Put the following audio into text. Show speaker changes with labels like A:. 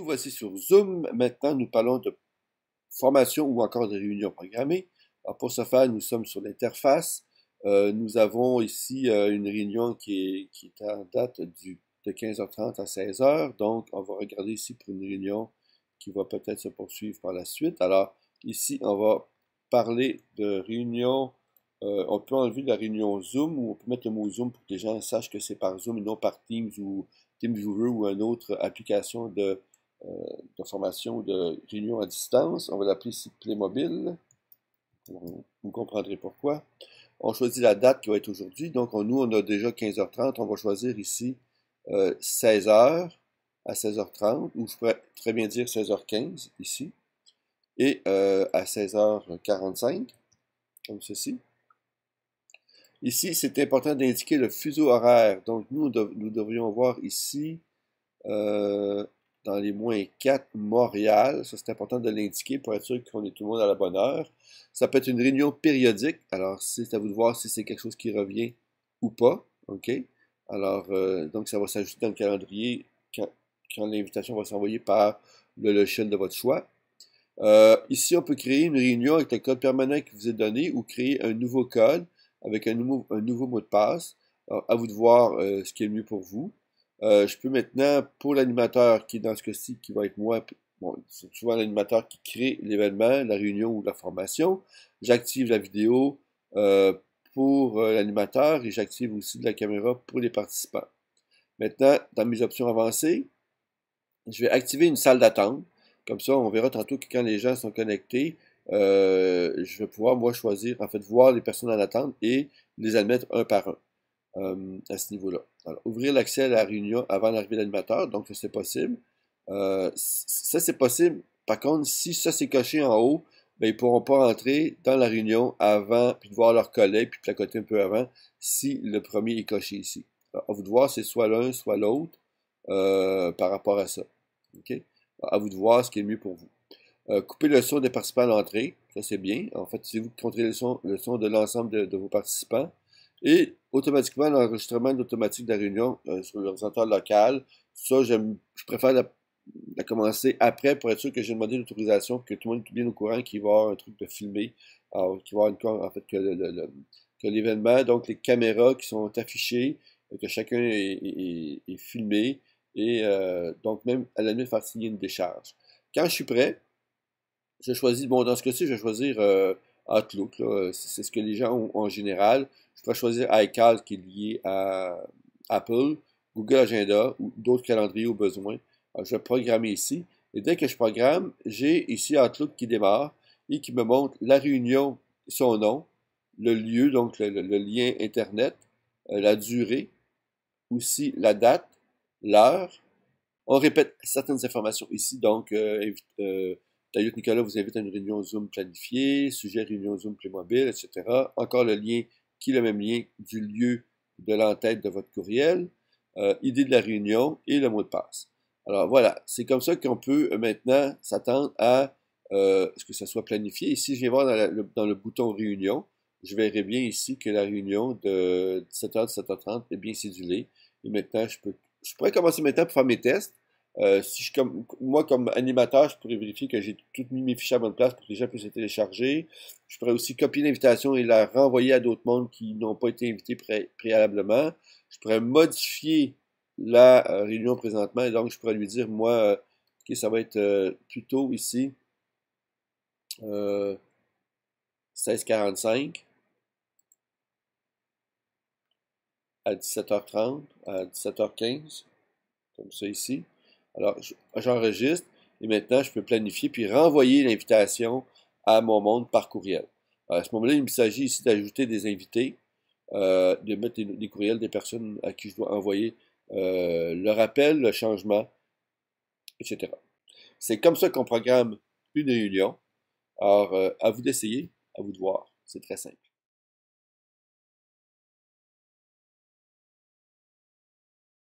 A: voici sur Zoom. Maintenant, nous parlons de formation ou encore de réunion programmée. pour ce faire, nous sommes sur l'interface. Euh, nous avons ici euh, une réunion qui est, en date du, de 15h30 à 16h. Donc, on va regarder ici pour une réunion qui va peut-être se poursuivre par la suite. Alors, ici, on va parler de réunion. Euh, on peut enlever la réunion Zoom ou on peut mettre le mot Zoom pour que les gens sachent que c'est par Zoom et non par Teams ou TeamViewer ou une autre application de euh, de formation de réunion à distance. On va l'appeler ici Playmobil. Vous comprendrez pourquoi. On choisit la date qui va être aujourd'hui. Donc, nous, on a déjà 15h30. On va choisir ici 16h euh, à 16h30, ou je pourrais très bien dire 16h15 ici, et euh, à 16h45, comme ceci. Ici, c'est important d'indiquer le fuseau horaire. Donc, nous, nous devrions voir ici dans les moins 4 Montréal. Ça, c'est important de l'indiquer pour être sûr qu'on est tout le monde à la bonne heure. Ça peut être une réunion périodique. Alors, c'est à vous de voir si c'est quelque chose qui revient ou pas. OK? Alors, euh, donc, ça va s'ajouter dans le calendrier quand, l'invitation va s'envoyer par le logiciel de votre choix. Euh, ici, on peut créer une réunion avec le code permanent qui vous est donné ou créer un nouveau code avec un nouveau, mot de passe. Alors, à vous de voir euh, ce qui est le mieux pour vous. Euh, je peux maintenant, pour l'animateur, qui est dans ce cas-ci, qui va être moi, bon, c'est souvent l'animateur qui crée l'événement, la réunion ou la formation, j'active la vidéo euh, pour euh, l'animateur et j'active aussi la caméra pour les participants. Maintenant, dans mes options avancées, je vais activer une salle d'attente. Comme ça, on verra tantôt que quand les gens sont connectés, je vais pouvoir, moi, choisir, en fait, voir les personnes en attente et les admettre un par un. Euh, à ce niveau-là. Alors, ouvrir l'accès à la réunion avant l'arrivée de l'animateur, donc c'est possible. Euh, ça, c'est possible. Par contre, si ça c'est coché en haut, ben, ils ne pourront pas rentrer dans la réunion avant, puis de voir leur collègues, puis placoter un peu avant, si le premier est coché ici. à vous de voir, c'est soit l'un, soit l'autre euh, par rapport à ça. à vous de voir ce qui est mieux pour vous. Euh, couper le son des participants à l'entrée, ça c'est bien. En fait, c'est vous qui contrôlez le son, le son de l'ensemble de, vos participants et automatiquement l'enregistrement automatique de la réunion euh, sur l'ordinateur local. Ça, je préfère la, commencer après pour être sûr que j'ai demandé l'autorisation, que tout le monde est bien au courant qu'il va y avoir un truc de filmé, alors, qu'il va y avoir en fait que l'événement, donc les caméras qui sont affichées, que chacun est, filmé, et euh, donc même à la nuit faire signer une décharge. Quand je suis prêt, je choisis, bon dans ce cas-ci, je vais choisir euh, Outlook. Euh, c'est ce que les gens ont en général. Je peux choisir iCal qui est lié à Apple, Google Agenda ou d'autres calendriers au besoin. je vais programmer ici. Et dès que je programme, j'ai ici Outlook qui démarre et qui me montre la réunion, son nom, le lieu, donc le, lien Internet, euh, la durée, aussi la date, l'heure. On répète certaines informations ici, donc euh, D'ailleurs, Nicolas vous invite à une réunion Zoom planifiée, sujet réunion Zoom Playmobil, etc. Encore le lien, qui est le même lien du lieu de l'entête de votre courriel, euh, idée de la réunion et le mot de passe. Alors voilà, c'est comme ça qu'on peut euh, maintenant s'attendre à euh, ce que ça soit planifié. Ici, je vais voir dans, le, bouton réunion, je verrai bien ici que la réunion de 17h à 17h30 est bien cédulée. Et maintenant, je peux, je pourrais commencer maintenant pour faire mes tests. Euh, si je, comme, moi, comme animateur, je pourrais vérifier que j'ai toutes mis mes fichiers à bonne place pour que les gens puissent les télécharger. Je pourrais aussi copier l'invitation et la renvoyer à d'autres mondes qui n'ont pas été invités préalablement. Je pourrais modifier la euh, réunion présentement et donc je pourrais lui dire, moi, euh, ça va être euh, plus tôt ici, 16h45 à 17h30, à 17h15, comme ça ici. Alors, j'enregistre et maintenant, je peux planifier puis renvoyer l'invitation à mon monde par courriel. à ce moment-là, il me s'agit ici d'ajouter des invités, euh, de mettre des, courriels des personnes à qui je dois envoyer euh, le rappel, le changement, etc. C'est comme ça qu'on programme une réunion. Alors, euh, à vous d'essayer, à vous de voir. C'est très simple.